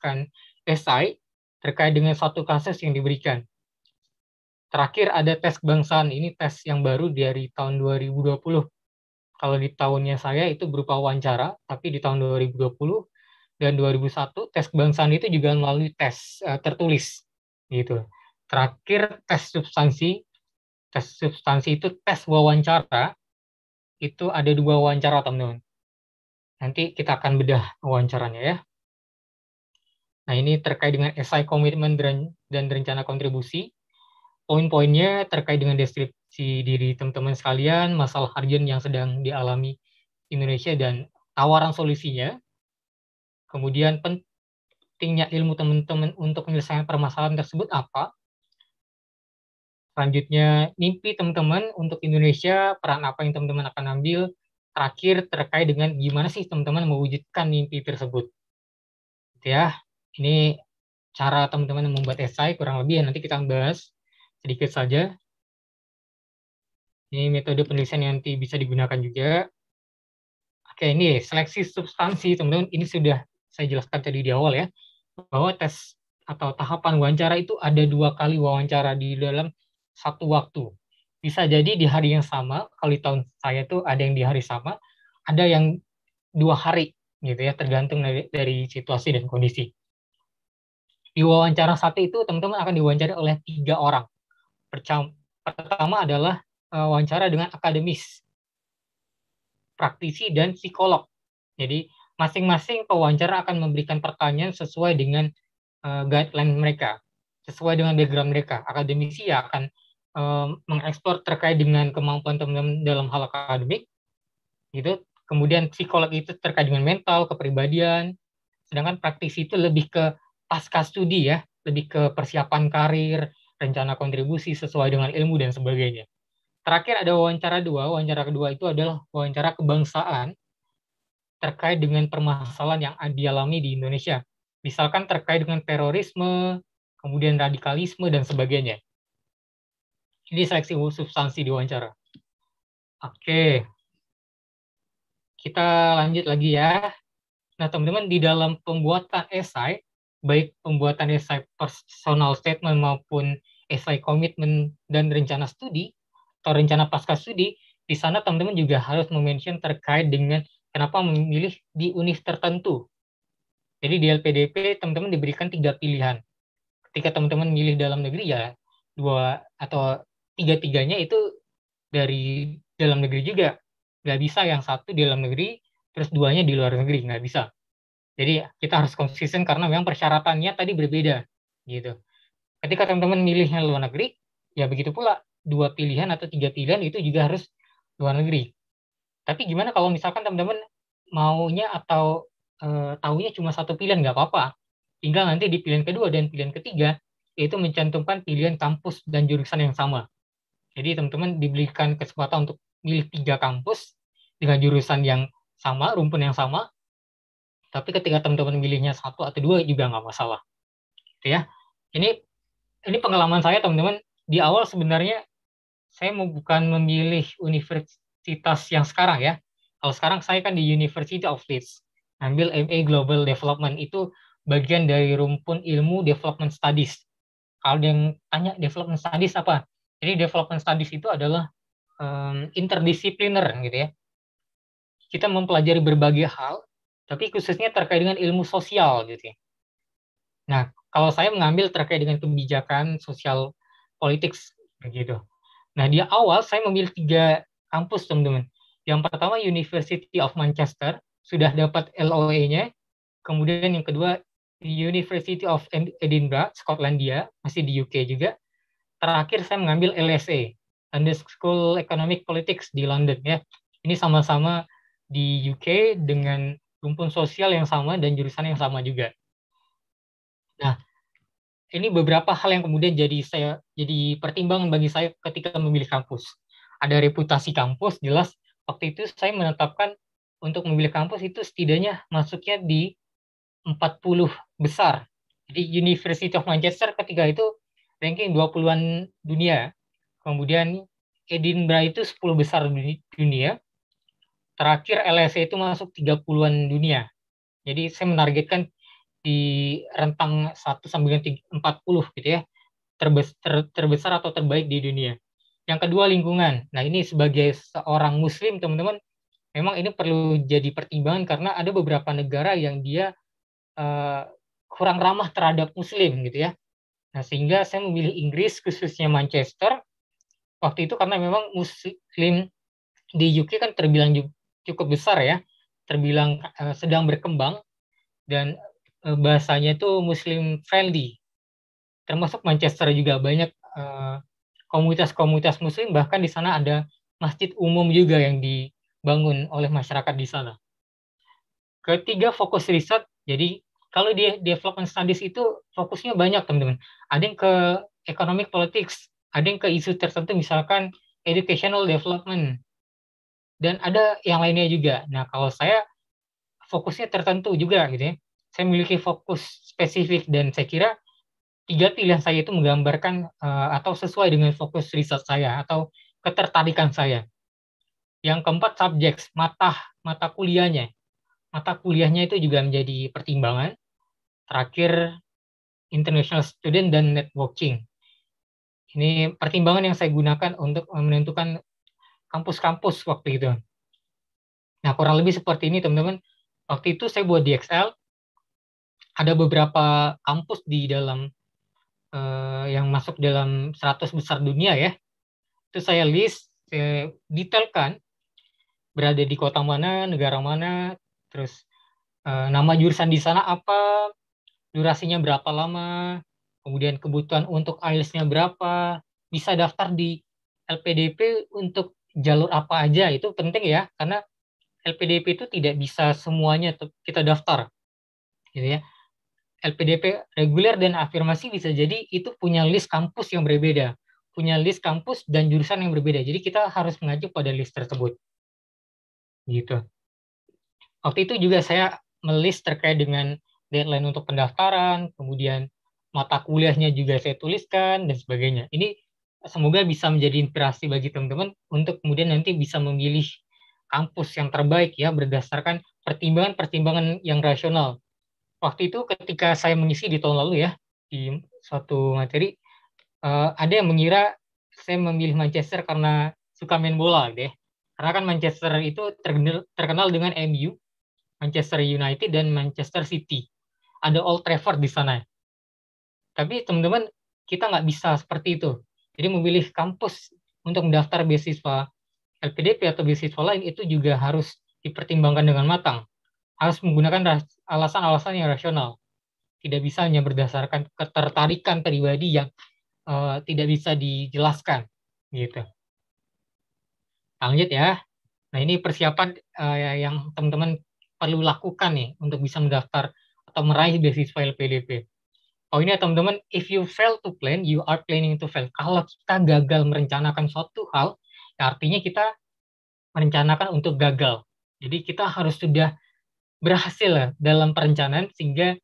menuliskan esai terkait dengan satu kasus yang diberikan. Terakhir ada tes kebangsaan, ini tes yang baru dari tahun 2020. Kalau di tahunnya saya itu berupa wawancara, tapi di tahun 2020 dan 2001 tes kebangsaan itu juga melalui tes uh, tertulis gitu. Terakhir tes substansi, tes substansi itu tes wawancara itu ada dua wawancara teman-teman. Nanti kita akan bedah wawancaranya ya. Nah, ini terkait dengan esai komitmen dan rencana kontribusi. Poin-poinnya terkait dengan deskripsi diri teman-teman sekalian, masalah harian yang sedang dialami Indonesia dan tawaran solusinya. Kemudian pentingnya ilmu teman-teman untuk menyelesaikan permasalahan tersebut apa. Selanjutnya, mimpi teman-teman untuk Indonesia, peran apa yang teman-teman akan ambil. Terakhir, terkait dengan gimana sih teman-teman mewujudkan mimpi tersebut. Gitu ya, ini cara teman-teman membuat esai kurang lebih ya nanti kita bahas sedikit saja. Ini metode penulisan yang nanti bisa digunakan juga. Oke, ini seleksi substansi teman-teman. Ini sudah saya jelaskan tadi di awal ya bahwa tes atau tahapan wawancara itu ada dua kali wawancara di dalam satu waktu. Bisa jadi di hari yang sama, kalau di tahun saya itu ada yang di hari sama, ada yang dua hari gitu ya, tergantung dari, dari situasi dan kondisi. Di wawancara satu itu teman-teman akan diwawancara oleh tiga orang. Pertama adalah eh, wawancara dengan akademis, praktisi, dan psikolog. Jadi masing-masing pewawancara akan memberikan pertanyaan sesuai dengan eh, guideline mereka, sesuai dengan background mereka. Akademisi ya akan eh, mengeksplor terkait dengan kemampuan teman-teman dalam hal akademik, gitu. Kemudian psikolog itu terkait dengan mental, kepribadian, sedangkan praktisi itu lebih ke pasca studi ya, lebih ke persiapan karir, rencana kontribusi sesuai dengan ilmu dan sebagainya. Terakhir ada wawancara dua. Wawancara kedua itu adalah wawancara kebangsaan terkait dengan permasalahan yang dialami di Indonesia. Misalkan terkait dengan terorisme, kemudian radikalisme, dan sebagainya. Ini seleksi substansi di wawancara. Oke. Kita lanjut lagi ya. Nah, teman-teman, di dalam pembuatan esai, baik pembuatan esai personal statement maupun esai komitmen dan rencana studi atau rencana pasca studi, di sana teman-teman juga harus mention terkait dengan kenapa memilih di univ tertentu. Jadi di LPDP teman-teman diberikan tiga pilihan. Ketika teman-teman milih dalam negeri ya dua atau tiga-tiganya itu dari dalam negeri juga. Nggak bisa yang satu di dalam negeri, terus duanya di luar negeri, nggak bisa. Jadi kita harus konsisten karena memang persyaratannya tadi berbeda gitu. Ketika teman-teman milihnya luar negeri, ya begitu pula dua pilihan atau tiga pilihan itu juga harus luar negeri. Tapi gimana kalau misalkan teman-teman maunya atau e, eh, tahunya cuma satu pilihan nggak apa-apa. Tinggal nanti di pilihan kedua dan pilihan ketiga yaitu mencantumkan pilihan kampus dan jurusan yang sama. Jadi teman-teman diberikan kesempatan untuk milih tiga kampus dengan jurusan yang sama, rumpun yang sama, tapi ketika teman-teman milihnya satu atau dua juga nggak masalah gitu ya ini ini pengalaman saya teman-teman di awal sebenarnya saya mau bukan memilih universitas yang sekarang ya kalau sekarang saya kan di University of Leeds ambil MA Global Development itu bagian dari rumpun ilmu Development Studies kalau yang tanya Development Studies apa jadi Development Studies itu adalah um, interdisipliner gitu ya kita mempelajari berbagai hal tapi khususnya terkait dengan ilmu sosial gitu ya. Nah, kalau saya mengambil terkait dengan kebijakan sosial politik begitu. Nah, di awal saya memilih tiga kampus, teman-teman. Yang pertama University of Manchester sudah dapat loa nya Kemudian yang kedua University of Edinburgh, Skotlandia, masih di UK juga. Terakhir saya mengambil LSE, London School Economic Politics di London ya. Ini sama-sama di UK dengan rumpun sosial yang sama dan jurusan yang sama juga. Nah, ini beberapa hal yang kemudian jadi saya jadi pertimbangan bagi saya ketika memilih kampus. Ada reputasi kampus jelas waktu itu saya menetapkan untuk memilih kampus itu setidaknya masuknya di 40 besar. Jadi University of Manchester ketika itu ranking 20-an dunia. Kemudian Edinburgh itu 10 besar dunia terakhir LSE itu masuk 30-an dunia. Jadi saya menargetkan di rentang 1 sampai 40 gitu ya. Terbesar, terbesar atau terbaik di dunia. Yang kedua lingkungan. Nah, ini sebagai seorang muslim, teman-teman, memang ini perlu jadi pertimbangan karena ada beberapa negara yang dia uh, kurang ramah terhadap muslim gitu ya. Nah, sehingga saya memilih Inggris khususnya Manchester waktu itu karena memang muslim di UK kan terbilang cukup besar ya, terbilang uh, sedang berkembang dan uh, bahasanya itu muslim friendly. Termasuk Manchester juga banyak eh, komunitas-komunitas uh, muslim bahkan di sana ada masjid umum juga yang dibangun oleh masyarakat di sana. Ketiga fokus riset. Jadi kalau di development studies itu fokusnya banyak teman-teman. Ada yang ke economic politics, ada yang ke isu tertentu misalkan educational development, dan ada yang lainnya juga. Nah, kalau saya fokusnya tertentu juga gitu ya. Saya memiliki fokus spesifik dan saya kira tiga pilihan saya itu menggambarkan uh, atau sesuai dengan fokus riset saya atau ketertarikan saya. Yang keempat subjek mata mata kuliahnya. Mata kuliahnya itu juga menjadi pertimbangan. Terakhir international student dan networking. Ini pertimbangan yang saya gunakan untuk menentukan kampus-kampus waktu itu. Nah, kurang lebih seperti ini, teman-teman. Waktu itu saya buat di Excel, ada beberapa kampus di dalam eh, yang masuk dalam 100 besar dunia ya. Itu saya list, saya detailkan berada di kota mana, negara mana, terus eh, nama jurusan di sana apa, durasinya berapa lama, kemudian kebutuhan untuk IELTS-nya berapa, bisa daftar di LPDP untuk jalur apa aja itu penting ya karena LPDP itu tidak bisa semuanya kita daftar gitu ya LPDP reguler dan afirmasi bisa jadi itu punya list kampus yang berbeda punya list kampus dan jurusan yang berbeda jadi kita harus mengacu pada list tersebut gitu waktu itu juga saya melis terkait dengan deadline untuk pendaftaran kemudian mata kuliahnya juga saya tuliskan dan sebagainya ini semoga bisa menjadi inspirasi bagi teman-teman untuk kemudian nanti bisa memilih kampus yang terbaik ya berdasarkan pertimbangan-pertimbangan yang rasional. Waktu itu ketika saya mengisi di tahun lalu ya di suatu materi uh, ada yang mengira saya memilih Manchester karena suka main bola deh. Gitu ya. Karena kan Manchester itu terkenal, terkenal dengan MU, Manchester United dan Manchester City. Ada Old Trafford di sana. Tapi teman-teman kita nggak bisa seperti itu. Jadi memilih kampus untuk mendaftar beasiswa LPDP atau beasiswa lain itu juga harus dipertimbangkan dengan matang. Harus menggunakan alasan-alasan yang rasional. Tidak bisa hanya berdasarkan ketertarikan pribadi yang uh, tidak bisa dijelaskan. Gitu. Lanjut ya. Nah ini persiapan uh, yang teman-teman perlu lakukan nih untuk bisa mendaftar atau meraih beasiswa LPDP oh ini ya teman-teman if you fail to plan you are planning to fail kalau kita gagal merencanakan suatu hal ya artinya kita merencanakan untuk gagal jadi kita harus sudah berhasil dalam perencanaan sehingga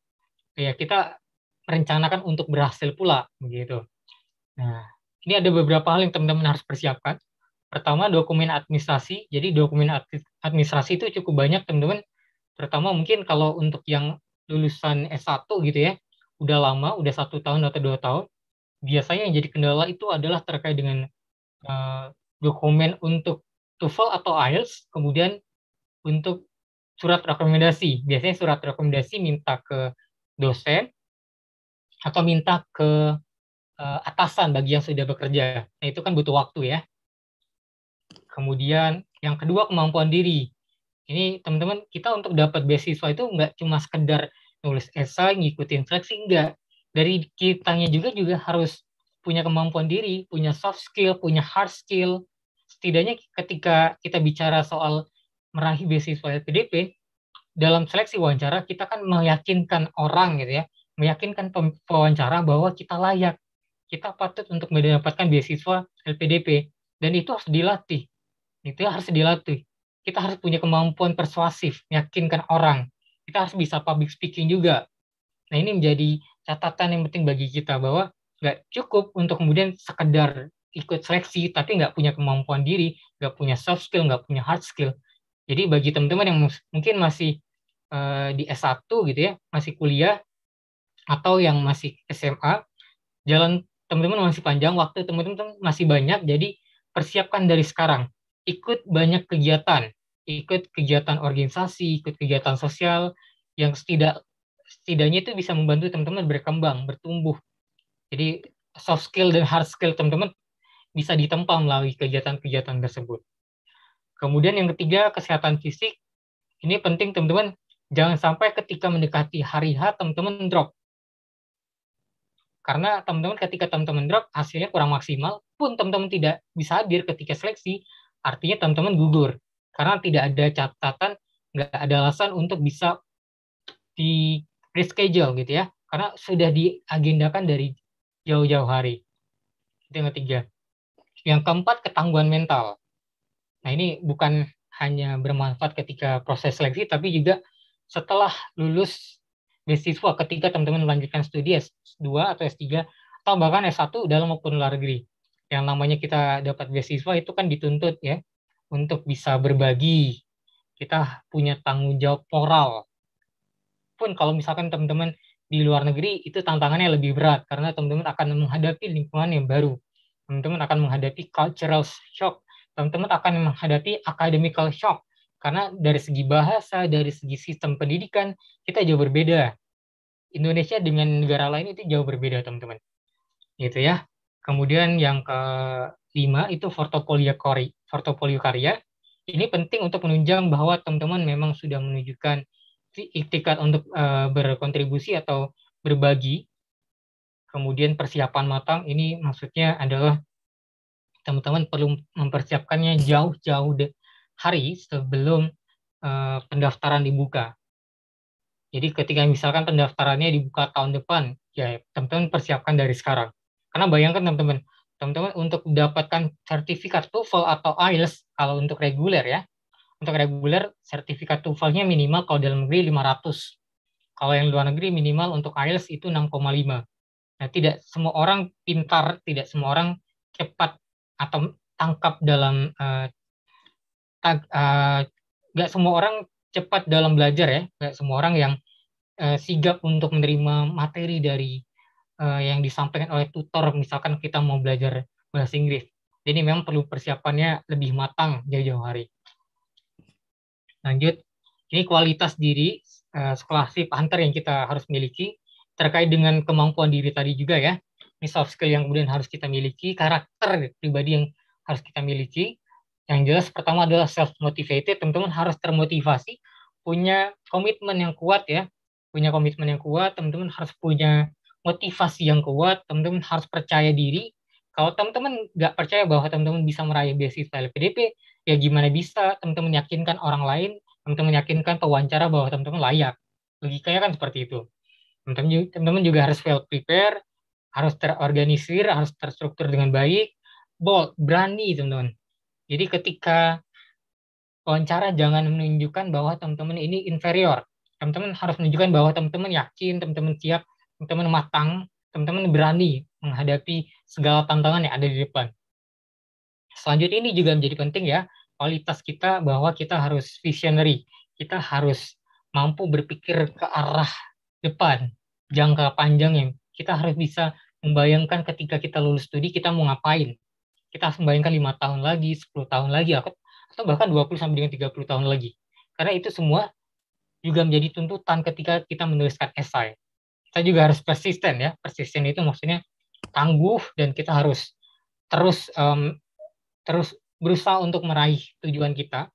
ya kita merencanakan untuk berhasil pula begitu. Nah, ini ada beberapa hal yang teman-teman harus persiapkan. Pertama, dokumen administrasi. Jadi dokumen administrasi itu cukup banyak teman-teman. Pertama mungkin kalau untuk yang lulusan S1 gitu ya, udah lama, udah satu tahun atau dua tahun, biasanya yang jadi kendala itu adalah terkait dengan uh, dokumen untuk TOEFL atau IELTS, kemudian untuk surat rekomendasi. Biasanya surat rekomendasi minta ke dosen atau minta ke uh, atasan bagi yang sudah bekerja. Nah, itu kan butuh waktu ya. Kemudian yang kedua kemampuan diri. Ini teman-teman kita untuk dapat beasiswa itu nggak cuma sekedar nulis esai, ngikutin seleksi, enggak. Dari kitanya juga juga harus punya kemampuan diri, punya soft skill, punya hard skill. Setidaknya ketika kita bicara soal meraih beasiswa LPDP, dalam seleksi wawancara kita kan meyakinkan orang gitu ya, meyakinkan pewawancara bahwa kita layak, kita patut untuk mendapatkan beasiswa LPDP. Dan itu harus dilatih. Itu harus dilatih. Kita harus punya kemampuan persuasif, meyakinkan orang kita harus bisa public speaking juga. Nah ini menjadi catatan yang penting bagi kita bahwa nggak cukup untuk kemudian sekedar ikut seleksi tapi nggak punya kemampuan diri, nggak punya soft skill, nggak punya hard skill. Jadi bagi teman-teman yang mungkin masih uh, di S1 gitu ya, masih kuliah atau yang masih SMA, jalan teman-teman masih panjang, waktu teman-teman masih banyak, jadi persiapkan dari sekarang. Ikut banyak kegiatan, ikut kegiatan organisasi, ikut kegiatan sosial yang setidak setidaknya itu bisa membantu teman-teman berkembang, bertumbuh. Jadi soft skill dan hard skill teman-teman bisa ditempa melalui kegiatan-kegiatan tersebut. Kemudian yang ketiga, kesehatan fisik. Ini penting teman-teman, jangan sampai ketika mendekati hari H teman-teman drop. Karena teman-teman ketika teman-teman drop, hasilnya kurang maksimal, pun teman-teman tidak bisa hadir ketika seleksi, artinya teman-teman gugur karena tidak ada catatan, nggak ada alasan untuk bisa di reschedule gitu ya, karena sudah diagendakan dari jauh-jauh hari. Itu yang ketiga. Yang keempat, ketangguhan mental. Nah ini bukan hanya bermanfaat ketika proses seleksi, tapi juga setelah lulus beasiswa ketika teman-teman melanjutkan studi S2 atau S3 atau bahkan S1 dalam maupun luar negeri. Yang namanya kita dapat beasiswa itu kan dituntut ya untuk bisa berbagi. Kita punya tanggung jawab moral. Pun kalau misalkan teman-teman di luar negeri itu tantangannya lebih berat karena teman-teman akan menghadapi lingkungan yang baru. Teman-teman akan menghadapi cultural shock. Teman-teman akan menghadapi academical shock karena dari segi bahasa, dari segi sistem pendidikan kita jauh berbeda. Indonesia dengan negara lain itu jauh berbeda, teman-teman. Gitu ya. Kemudian yang ke 5 itu portofolio karya. Portofolio karya ini penting untuk menunjang bahwa teman-teman memang sudah menunjukkan iktikat untuk eh, berkontribusi atau berbagi. Kemudian persiapan matang ini maksudnya adalah teman-teman perlu mempersiapkannya jauh-jauh hari sebelum eh, pendaftaran dibuka. Jadi ketika misalkan pendaftarannya dibuka tahun depan, ya teman-teman persiapkan dari sekarang. Karena bayangkan teman-teman, teman-teman untuk mendapatkan sertifikat TOEFL atau IELTS kalau untuk reguler ya. Untuk reguler sertifikat TOEFL-nya minimal kalau dalam negeri 500. Kalau yang luar negeri minimal untuk IELTS itu 6,5. Nah, tidak semua orang pintar, tidak semua orang cepat atau tangkap dalam uh, tag, uh, semua orang cepat dalam belajar ya, nggak semua orang yang uh, sigap untuk menerima materi dari uh, yang disampaikan oleh tutor misalkan kita mau belajar bahasa Inggris. Jadi memang perlu persiapannya lebih matang jauh-jauh hari. Lanjut, ini kualitas diri uh, sekolah si hunter yang kita harus miliki terkait dengan kemampuan diri tadi juga ya. Ini soft skill yang kemudian harus kita miliki, karakter pribadi yang harus kita miliki. Yang jelas pertama adalah self motivated, teman-teman harus termotivasi, punya komitmen yang kuat ya, punya komitmen yang kuat, teman-teman harus punya motivasi yang kuat, teman-teman harus percaya diri. Kalau teman-teman nggak percaya bahwa teman-teman bisa meraih beasiswa LPDP, ya gimana bisa teman-teman yakinkan orang lain, teman-teman yakinkan pewawancara bahwa teman-teman layak. Logikanya kan seperti itu. Teman-teman juga harus well prepare, harus terorganisir, harus terstruktur dengan baik, bold, berani teman-teman. Jadi ketika wawancara jangan menunjukkan bahwa teman-teman ini inferior. Teman-teman harus menunjukkan bahwa teman-teman yakin, teman-teman siap teman-teman matang, teman-teman berani menghadapi segala tantangan yang ada di depan. Selanjutnya ini juga menjadi penting ya, kualitas kita bahwa kita harus visionary, kita harus mampu berpikir ke arah depan, jangka panjang yang kita harus bisa membayangkan ketika kita lulus studi kita mau ngapain. Kita harus membayangkan lima tahun lagi, 10 tahun lagi, atau bahkan 20 sampai dengan 30 tahun lagi. Karena itu semua juga menjadi tuntutan ketika kita menuliskan esai kita juga harus persisten ya persisten itu maksudnya tangguh dan kita harus terus um, terus berusaha untuk meraih tujuan kita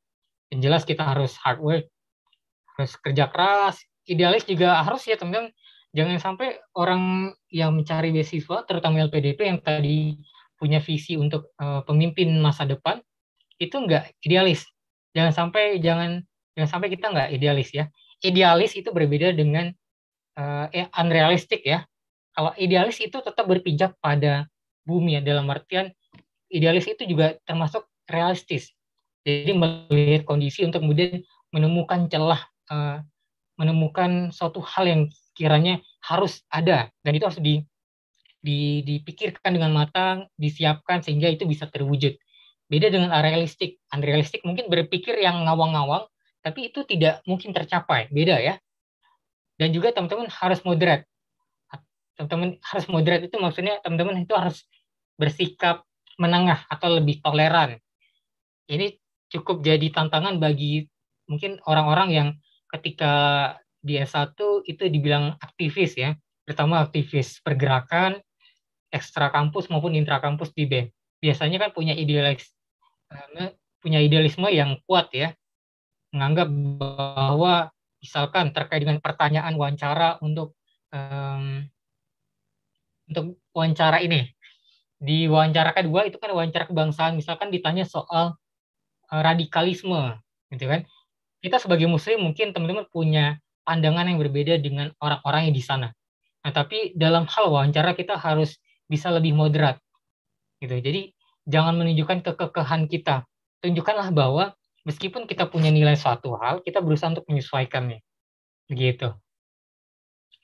yang jelas kita harus hard work harus kerja keras idealis juga harus ya teman-teman jangan sampai orang yang mencari beasiswa terutama LPDP yang tadi punya visi untuk uh, pemimpin masa depan itu enggak idealis jangan sampai jangan jangan sampai kita nggak idealis ya idealis itu berbeda dengan uh, eh, ya, unrealistik ya. Kalau idealis itu tetap berpijak pada bumi ya dalam artian idealis itu juga termasuk realistis. Jadi melihat kondisi untuk kemudian menemukan celah, uh, menemukan suatu hal yang kiranya harus ada dan itu harus di, di, dipikirkan dengan matang, disiapkan sehingga itu bisa terwujud. Beda dengan realistik. Unrealistik mungkin berpikir yang ngawang-ngawang, tapi itu tidak mungkin tercapai. Beda ya dan juga teman-teman harus moderat teman-teman harus moderat itu maksudnya teman-teman itu harus bersikap menengah atau lebih toleran ini cukup jadi tantangan bagi mungkin orang-orang yang ketika di S1 itu dibilang aktivis ya terutama aktivis pergerakan ekstra kampus maupun intra kampus di BEM biasanya kan punya idealis eh, punya idealisme yang kuat ya menganggap bahwa misalkan terkait dengan pertanyaan wawancara untuk um, untuk wawancara ini di wawancara kedua itu kan wawancara kebangsaan misalkan ditanya soal eh, radikalisme gitu kan kita sebagai muslim mungkin teman-teman punya pandangan yang berbeda dengan orang-orang yang di sana nah tapi dalam hal wawancara kita harus bisa lebih moderat gitu jadi jangan menunjukkan kekekehan kita tunjukkanlah bahwa meskipun kita punya nilai suatu hal, kita berusaha untuk menyesuaikannya. Begitu.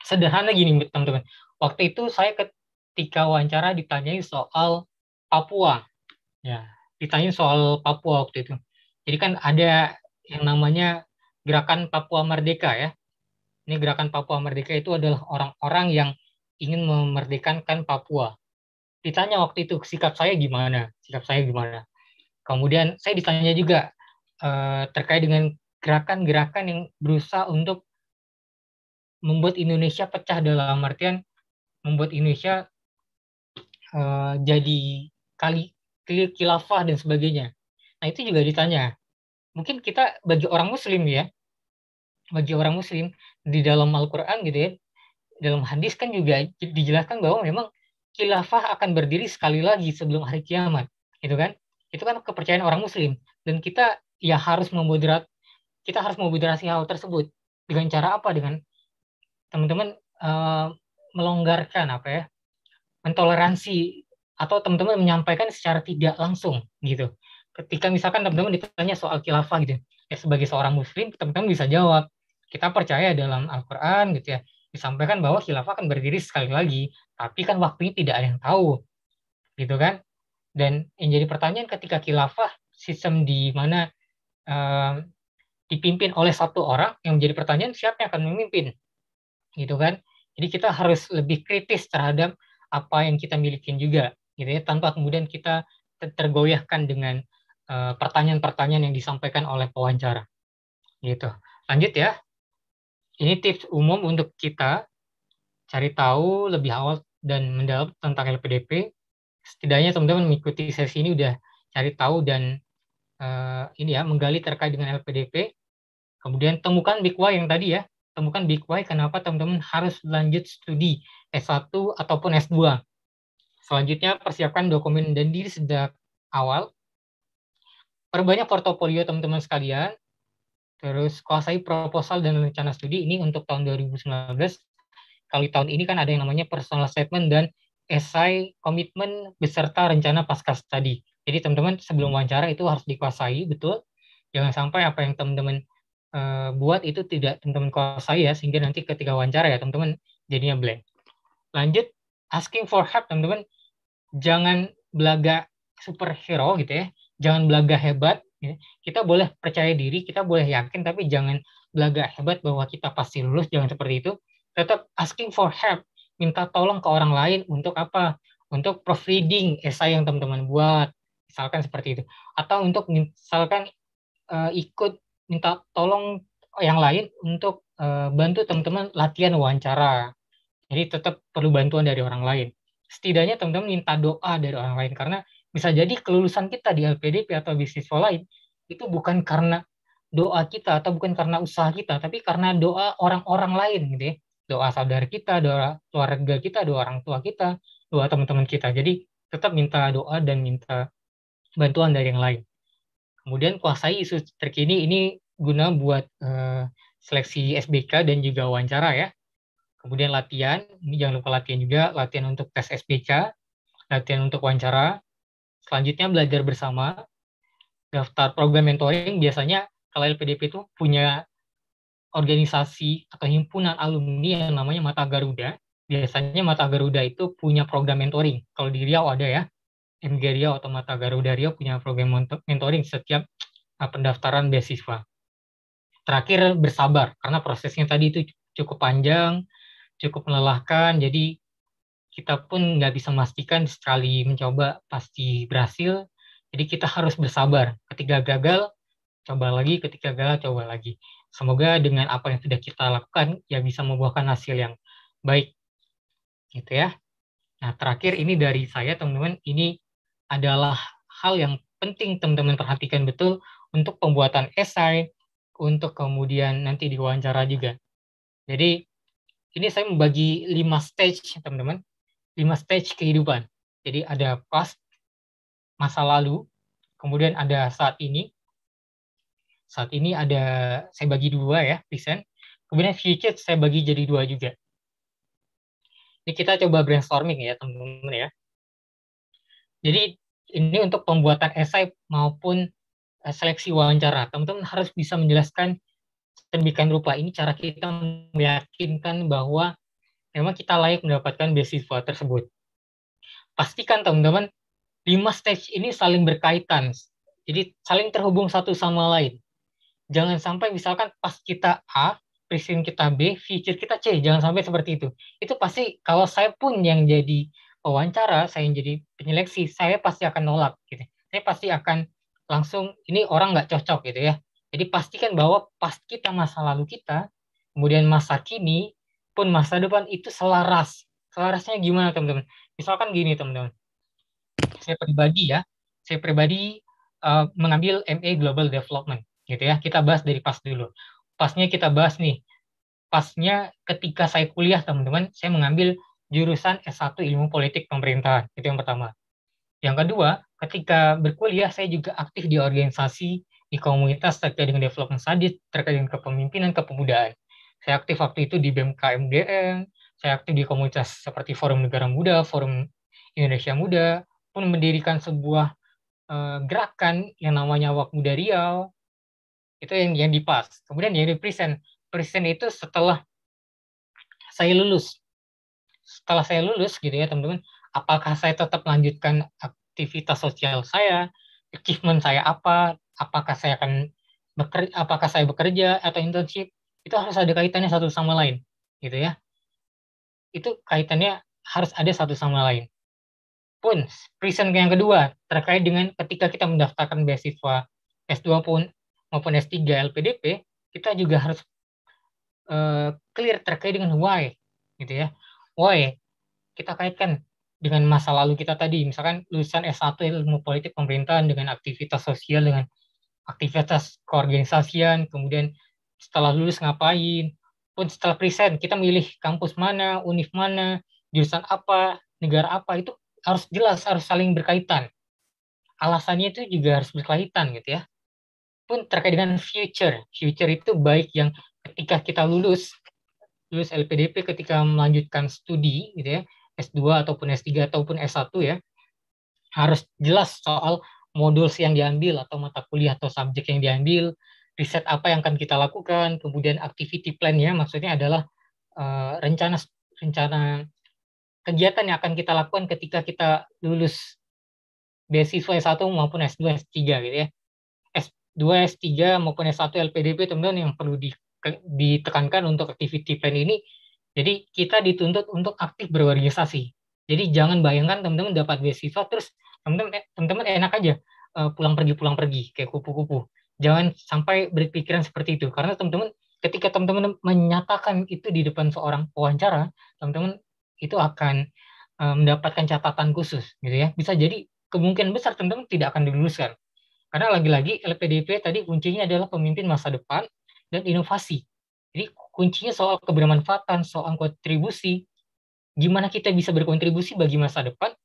Sederhana gini, teman-teman. Waktu itu saya ketika wawancara ditanyai soal Papua. Ya, ditanya soal Papua waktu itu. Jadi kan ada yang namanya gerakan Papua Merdeka ya. Ini gerakan Papua Merdeka itu adalah orang-orang yang ingin memerdekakan Papua. Ditanya waktu itu sikap saya gimana? Sikap saya gimana? Kemudian saya ditanya juga Eh, terkait dengan gerakan-gerakan yang berusaha untuk membuat Indonesia pecah dalam artian membuat Indonesia uh, jadi kali kilafah dan sebagainya. Nah itu juga ditanya. Mungkin kita bagi orang Muslim ya, bagi orang Muslim di dalam Al-Quran gitu ya, dalam hadis kan juga dijelaskan bahwa memang kilafah akan berdiri sekali lagi sebelum hari kiamat, gitu kan? Itu kan kepercayaan orang Muslim dan kita ya harus memoderat kita harus memoderasi hal tersebut dengan cara apa dengan teman-teman uh, melonggarkan apa ya mentoleransi atau teman-teman menyampaikan secara tidak langsung gitu ketika misalkan teman-teman ditanya soal khilafah gitu ya sebagai seorang muslim teman-teman bisa jawab kita percaya dalam Al-Quran gitu ya disampaikan bahwa khilafah akan berdiri sekali lagi tapi kan waktunya tidak ada yang tahu gitu kan dan yang jadi pertanyaan ketika khilafah sistem di mana dipimpin oleh satu orang yang menjadi pertanyaan siapa yang akan memimpin gitu kan jadi kita harus lebih kritis terhadap apa yang kita milikin juga gitu ya tanpa kemudian kita tergoyahkan dengan eh, pertanyaan-pertanyaan yang disampaikan oleh pewawancara gitu lanjut ya ini tips umum untuk kita cari tahu lebih awal dan mendalam tentang LPDP setidaknya teman-teman mengikuti sesi ini udah cari tahu dan uh, ini ya menggali terkait dengan LPDP. Kemudian temukan big why yang tadi ya, temukan big why kenapa teman-teman harus lanjut studi S1 ataupun S2. Selanjutnya persiapkan dokumen dan diri sejak awal. Perbanyak portofolio teman-teman sekalian. Terus kuasai proposal dan rencana studi ini untuk tahun 2019. Kali tahun ini kan ada yang namanya personal statement dan esai komitmen beserta rencana pasca studi. Jadi teman-teman sebelum hmm. wawancara itu harus dikuasai betul. Jangan sampai apa yang teman-teman uh, buat itu tidak teman-teman kuasai ya sehingga nanti ketika wawancara ya teman-teman jadinya blank. Lanjut asking for help teman-teman. Jangan belaga superhero gitu ya. Jangan belaga hebat. Ya. Kita boleh percaya diri, kita boleh yakin, tapi jangan belaga hebat bahwa kita pasti lulus. Jangan seperti itu. Tetap asking for help minta tolong ke orang lain untuk apa? Untuk proofreading esai yang teman-teman buat, misalkan seperti itu. Atau untuk misalkan uh, ikut minta tolong yang lain untuk uh, bantu teman-teman latihan wawancara. Jadi tetap perlu bantuan dari orang lain. Setidaknya teman-teman minta doa dari orang lain karena bisa jadi kelulusan kita di LPDP atau bisnis lain itu bukan karena doa kita atau bukan karena usaha kita, tapi karena doa orang-orang lain gitu ya doa saudara kita, doa keluarga kita, doa orang tua kita, doa teman-teman kita. Jadi tetap minta doa dan minta bantuan dari yang lain. Kemudian kuasai isu terkini ini guna buat uh, seleksi SBK dan juga wawancara ya. Kemudian latihan, ini jangan lupa latihan juga, latihan untuk tes SBK, latihan untuk wawancara. Selanjutnya belajar bersama, daftar program mentoring biasanya kalau LPDP itu punya organisasi atau himpunan alumni yang namanya Mata Garuda. Biasanya Mata Garuda itu punya program mentoring. Kalau di Riau ada ya, MG Riau atau Mata Garuda Riau punya program mentoring setiap eh, pendaftaran beasiswa. Terakhir bersabar karena prosesnya tadi itu cukup panjang, cukup melelahkan. Jadi kita pun nggak bisa memastikan sekali mencoba pasti berhasil. Jadi kita harus bersabar. Ketika gagal, coba lagi. Ketika gagal, coba lagi. Semoga dengan apa yang sudah kita lakukan ya bisa membuahkan hasil yang baik. Gitu ya. Nah, terakhir ini dari saya teman-teman, ini adalah hal yang penting teman-teman perhatikan betul untuk pembuatan esai, untuk kemudian nanti diwawancara juga. Jadi ini saya membagi lima stage teman-teman, lima stage kehidupan. Jadi ada past, masa lalu, kemudian ada saat ini, saat ini ada saya bagi dua ya present kemudian future saya bagi jadi dua juga ini kita coba brainstorming ya teman-teman ya jadi ini untuk pembuatan esai maupun eh, seleksi wawancara teman-teman harus bisa menjelaskan sedemikian rupa ini cara kita meyakinkan bahwa memang kita layak mendapatkan beasiswa tersebut pastikan teman-teman lima stage ini saling berkaitan jadi saling terhubung satu sama lain Jangan sampai misalkan pas kita A, presiden kita B, future kita C. Jangan sampai seperti itu. Itu pasti kalau saya pun yang jadi wawancara, saya yang jadi penyeleksi, saya pasti akan nolak. Gitu. Saya pasti akan langsung ini orang nggak cocok gitu ya. Jadi pastikan bahwa pas kita masa lalu kita, kemudian masa kini pun masa depan itu selaras. Selarasnya gimana teman-teman? Misalkan gini teman-teman. Saya pribadi ya, saya pribadi uh, mengambil MA Global Development gitu ya. Kita bahas dari pas dulu. Pasnya kita bahas nih. Pasnya ketika saya kuliah teman-teman, saya mengambil jurusan S1 Ilmu Politik Pemerintahan. Itu yang pertama. Yang kedua, ketika berkuliah saya juga aktif di organisasi, di komunitas terkait dengan development studies, terkait dengan kepemimpinan, kepemudaan. Saya aktif waktu itu di BMKMDM, saya aktif di komunitas seperti Forum Negara Muda, Forum Indonesia Muda, pun mendirikan sebuah eh, gerakan yang namanya Wak Muda Riau, itu yang yang dipas kemudian yang di present present itu setelah saya lulus setelah saya lulus gitu ya teman-teman apakah saya tetap melanjutkan aktivitas sosial saya achievement saya apa apakah saya akan bekerja apakah saya bekerja atau internship itu harus ada kaitannya satu sama lain gitu ya itu kaitannya harus ada satu sama lain pun present yang kedua terkait dengan ketika kita mendaftarkan beasiswa S2 pun maupun S3 LPDP kita juga harus uh, clear terkait dengan why gitu ya why kita kaitkan dengan masa lalu kita tadi misalkan lulusan S1 ilmu politik pemerintahan dengan aktivitas sosial dengan aktivitas keorganisasian kemudian setelah lulus ngapain pun setelah present kita milih kampus mana univ mana jurusan apa negara apa itu harus jelas harus saling berkaitan alasannya itu juga harus berkaitan gitu ya pun terkait dengan future. Future itu baik yang ketika kita lulus lulus LPDP ketika melanjutkan studi gitu ya, S2 ataupun S3 ataupun S1 ya. Harus jelas soal modul yang diambil atau mata kuliah atau subjek yang diambil, riset apa yang akan kita lakukan, kemudian activity plan ya, maksudnya adalah uh, rencana rencana kegiatan yang akan kita lakukan ketika kita lulus beasiswa S1 maupun S2 S3 gitu ya dua S3 maupun S1 LPDP teman-teman yang perlu di, ditekankan untuk activity plan ini jadi kita dituntut untuk aktif berorganisasi jadi jangan bayangkan teman-teman dapat beasiswa terus teman-teman e- teman-teman enak aja e, pulang pergi pulang pergi kayak kupu-kupu jangan sampai berpikiran seperti itu karena teman-teman ketika teman-teman menyatakan itu di depan seorang wawancara, teman-teman itu akan e, mendapatkan catatan khusus, gitu ya. Bisa jadi kemungkinan besar teman-teman tidak akan diluluskan. Karena lagi-lagi LPDP tadi kuncinya adalah pemimpin masa depan dan inovasi. Jadi kuncinya soal kebermanfaatan, soal kontribusi, gimana kita bisa berkontribusi bagi masa depan.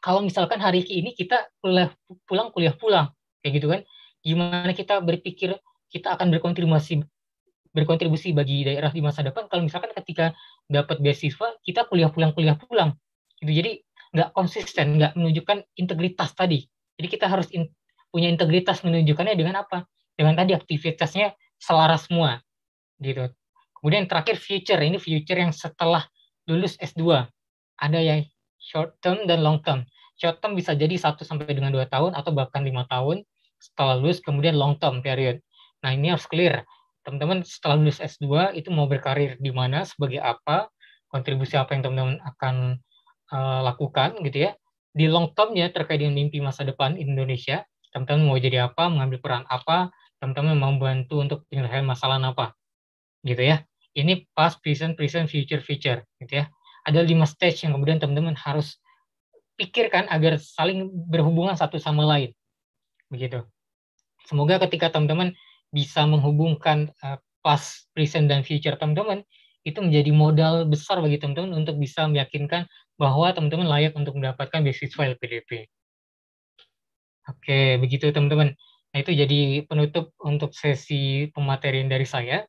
Kalau misalkan hari ini kita kuliah pulang kuliah pulang, kayak gitu kan? Gimana kita berpikir kita akan berkontribusi berkontribusi bagi daerah di masa depan? Kalau misalkan ketika dapat beasiswa kita kuliah pulang kuliah pulang, gitu. Jadi nggak konsisten, nggak menunjukkan integritas tadi. Jadi kita harus punya integritas menunjukkannya dengan apa? Dengan tadi aktivitasnya selaras semua. Gitu. Kemudian terakhir future, ini future yang setelah lulus S2. Ada yang short term dan long term. Short term bisa jadi 1 sampai dengan 2 tahun atau bahkan 5 tahun setelah lulus kemudian long term period. Nah, ini harus clear. Teman-teman setelah lulus S2 itu mau berkarir di mana, sebagai apa, kontribusi apa yang teman-teman akan uh, lakukan gitu ya. Di long termnya terkait dengan mimpi masa depan Indonesia, teman-teman mau jadi apa, mengambil peran apa, teman-teman mau bantu untuk penyelesaian masalah apa, gitu ya. Ini past, present, present, future, future, gitu ya. Ada lima stage yang kemudian teman-teman harus pikirkan agar saling berhubungan satu sama lain, begitu. Semoga ketika teman-teman bisa menghubungkan eh, past, present, dan future teman-teman, itu menjadi modal besar bagi teman-teman untuk bisa meyakinkan bahwa teman-teman layak untuk mendapatkan beasiswa LPDP. Oke, begitu teman-teman. Nah, itu jadi penutup untuk sesi pematerian dari saya.